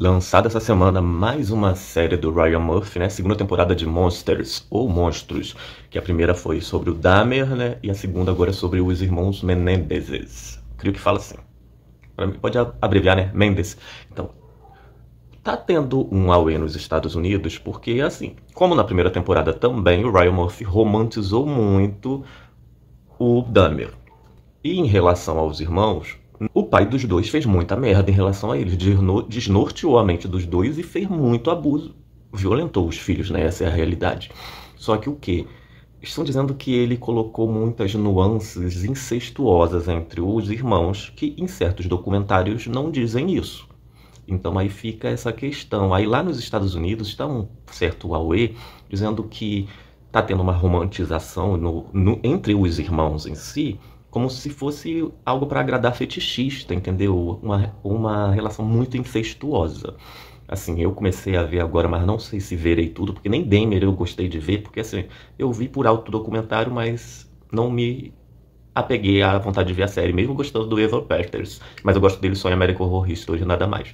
Lançada essa semana mais uma série do Ryan Murphy, né? Segunda temporada de Monsters ou Monstros, que a primeira foi sobre o Dahmer, né? E a segunda agora é sobre os irmãos Menendezes. Creio que fala assim. mim pode abreviar, né? Mendes. Então, tá tendo um auê nos Estados Unidos porque assim, como na primeira temporada também o Ryan Murphy romantizou muito o Dahmer. E em relação aos irmãos, o pai dos dois fez muita merda em relação a eles, desnorteou a mente dos dois e fez muito abuso. Violentou os filhos, né? Essa é a realidade. Só que o quê? Estão dizendo que ele colocou muitas nuances incestuosas entre os irmãos, que em certos documentários não dizem isso. Então aí fica essa questão. Aí lá nos Estados Unidos está um certo Huawei dizendo que está tendo uma romantização no, no, entre os irmãos em si, como se fosse algo para agradar fetichista, entendeu? Uma, uma relação muito incestuosa. Assim, eu comecei a ver agora, mas não sei se verei tudo, porque nem Demer eu gostei de ver, porque assim, eu vi por alto documentário, mas não me apeguei à vontade de ver a série, mesmo gostando do Evan Peters, mas eu gosto dele só em American Horror Story, nada mais.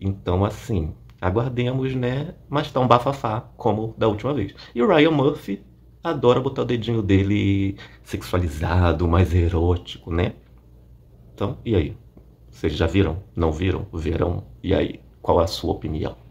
Então, assim, aguardemos, né? Mas tá um bafafá, como da última vez. E o Ryan Murphy adora botar o dedinho dele sexualizado, mais erótico, né? Então, e aí? Vocês já viram? Não viram? Verão? E aí? Qual é a sua opinião?